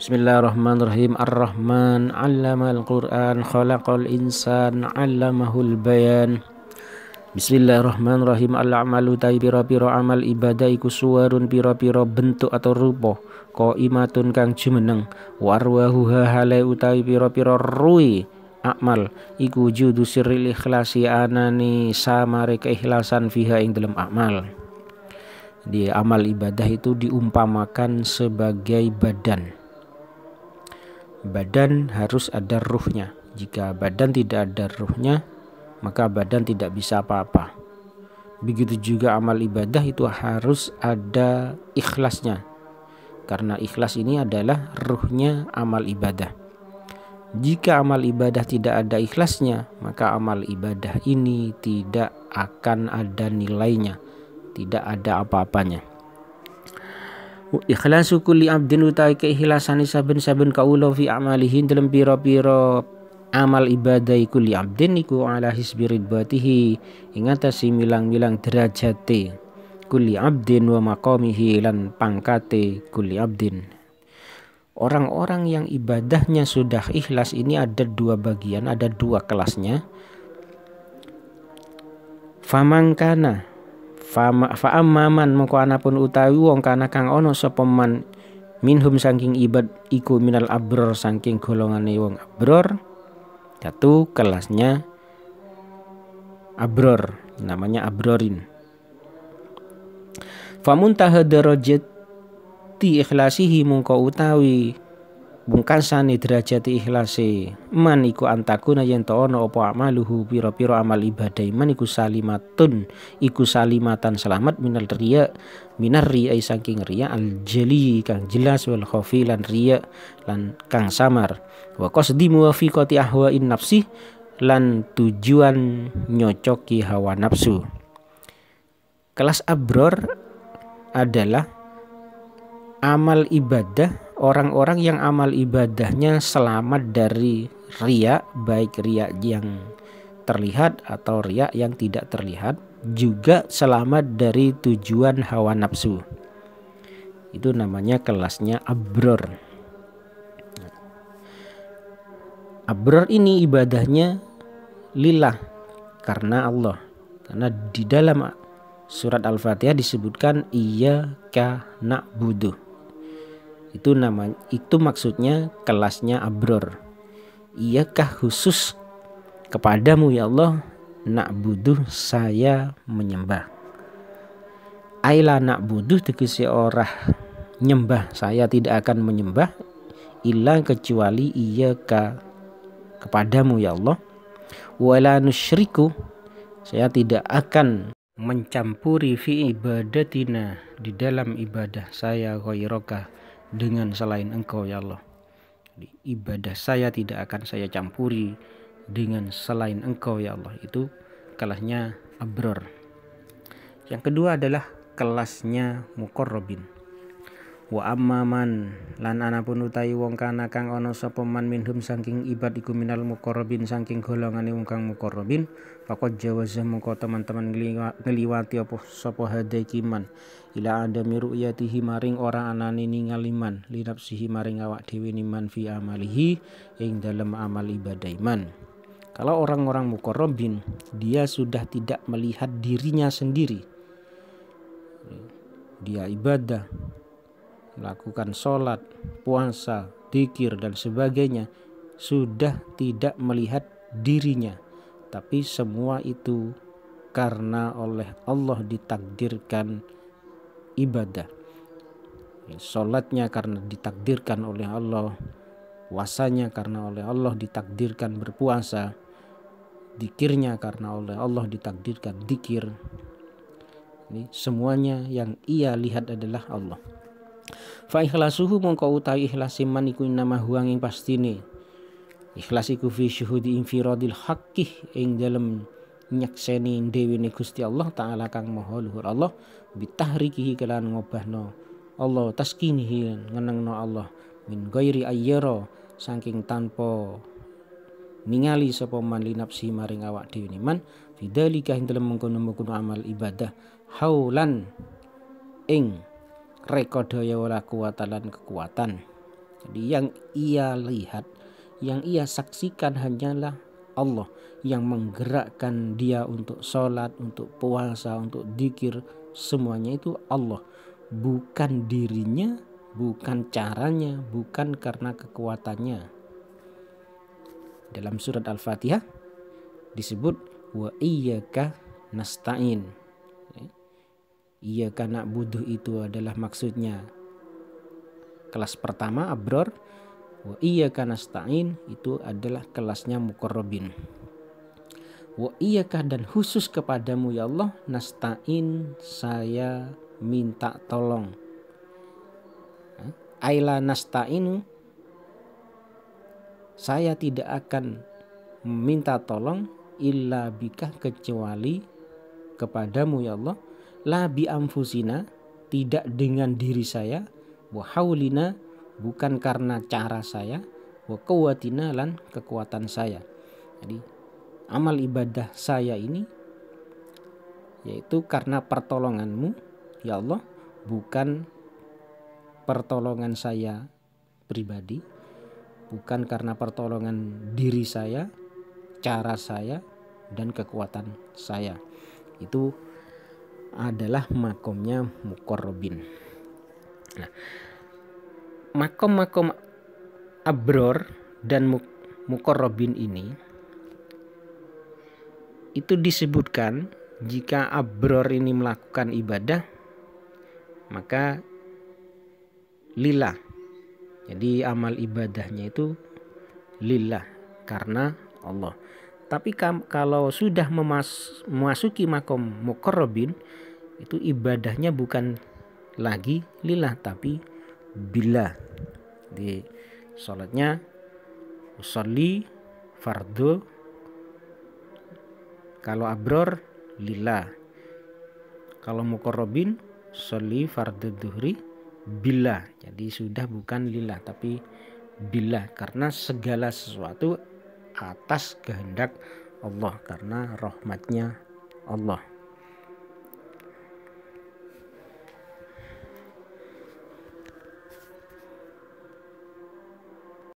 Bismillahirrahmanirrahim. Ar-Rahman 'allamal Qur'an, khalaqal insan 'allamahul bayan. Bismillahirrahmanirrahim. Al-amalu tai bira bira amal ibadah iku suwarun bira pira bentuk atau rupa Ko imatun kang jumeneng warwahu halai utai bira bira rui akmal iku judu siril ikhlasi anani samare keikhlasan fiha ing dalam akmal. Di amal ibadah itu diumpamakan sebagai badan badan harus ada ruhnya. Jika badan tidak ada ruhnya, maka badan tidak bisa apa-apa. Begitu juga amal ibadah itu harus ada ikhlasnya. Karena ikhlas ini adalah ruhnya amal ibadah. Jika amal ibadah tidak ada ikhlasnya, maka amal ibadah ini tidak akan ada nilainya, tidak ada apa-apanya ikhlasu kulli abdin utai keikhlasan saben-saben kaula fi amalihin dalam pira-pira amal ibadah kulli abdin iku ala hisbi ridwatihi ing milang-milang derajate kulli abdin wa maqamihi lan pangkate kulli abdin orang-orang yang ibadahnya sudah ikhlas ini ada dua bagian ada dua kelasnya famangkana Faamaman fa amman mengko anapun utawi wong kana kang ono sapa man minhum saking ibad iku minal abror saking golongan wong abror satu kelasnya abror namanya abrorin famuntaha ti ikhlasihi mungko utawi sani derajati ikhlasi man iku antakuna yen to opo amaluhu piro-piro amal ibadah man iku salimatun iku salimatan selamat minar ria, minar ria saking ria al jeli kang jelas wal kofi lan ria lan kang samar wa qasdi muwafiqati in nafsi lan tujuan nyocoki hawa nafsu kelas abror adalah amal ibadah orang-orang yang amal ibadahnya selamat dari riak, baik riak yang terlihat atau riak yang tidak terlihat juga selamat dari tujuan hawa nafsu itu namanya kelasnya abror abror ini ibadahnya lillah karena Allah karena di dalam surat al-fatihah disebutkan iya ka buduh itu namanya itu maksudnya kelasnya abror. Iyakah khusus kepadamu ya Allah nak buduh saya menyembah. Aila nak buduh tegese nyembah saya tidak akan menyembah ilah kecuali iya kepadamu ya Allah wala nusyriku saya tidak akan mencampuri fi ibadatina di dalam ibadah saya ghairoka dengan selain Engkau ya Allah. Jadi, ibadah saya tidak akan saya campuri dengan selain Engkau ya Allah. Itu kelasnya abror. Yang kedua adalah kelasnya mukorrobin wa amma man lan anapun utai wong kana kang ana sapa man minhum saking ibad iku minal muqarrabin saking golongane wong kang muqarrabin faqad jawaza mengko teman-teman ngeliwati apa sapa hadaiki man ila ada miruyatihi maring ora anane ningali man linapsihi maring awak dhewe niman fi amalihi ing dalem amal ibadah iman kalau orang-orang muqarrabin dia sudah tidak melihat dirinya sendiri dia ibadah melakukan sholat, puasa, dikir dan sebagainya sudah tidak melihat dirinya tapi semua itu karena oleh Allah ditakdirkan ibadah Sholatnya karena ditakdirkan oleh Allah Puasanya karena oleh Allah ditakdirkan berpuasa Dikirnya karena oleh Allah ditakdirkan dikir Ini semuanya yang ia lihat adalah Allah fa ikhlasuhu mongko utawi ikhlas iman iku nama huang ing pastine ikhlas iku fi syuhudi infiradil haqqih ing dalem nyakseni dewi ne Gusti Allah taala kang maha luhur Allah bitahrikihi kelan ngobahno Allah taskinihi ngenengno Allah min ghairi ayyara saking tanpa ningali sapa man linapsi maring awak dhewe man fidzalika ing dalem mengkono amal ibadah haulan ing rekodaya wala kuwata lan kekuatan. Jadi yang ia lihat, yang ia saksikan hanyalah Allah yang menggerakkan dia untuk sholat, untuk puasa, untuk dikir, semuanya itu Allah. Bukan dirinya, bukan caranya, bukan karena kekuatannya. Dalam surat Al-Fatihah disebut wa iyyaka nasta'in. Ia karena buduh itu adalah maksudnya kelas pertama abror wa iya karena stain itu adalah kelasnya mukorobin wa iyakah dan khusus kepadamu ya Allah nasta'in saya minta tolong aila nasta'inu saya tidak akan minta tolong illa bika kecuali kepadamu ya Allah la bi amfusina tidak dengan diri saya wa haulina bukan karena cara saya wa kuwatina lan kekuatan saya jadi amal ibadah saya ini yaitu karena pertolonganmu ya Allah bukan pertolongan saya pribadi bukan karena pertolongan diri saya cara saya dan kekuatan saya itu adalah makomnya mukorobin. Nah, makom-makom abror dan mukorobin ini itu disebutkan jika abror ini melakukan ibadah maka lillah jadi amal ibadahnya itu lillah karena Allah tapi kalau sudah memas memasuki makom mukorobin itu ibadahnya bukan lagi lillah tapi bila di sholatnya usolli fardu kalau abror lillah kalau mukorobin soli fardu duhri bila jadi sudah bukan lillah tapi bila karena segala sesuatu atas kehendak Allah karena rahmatnya Allah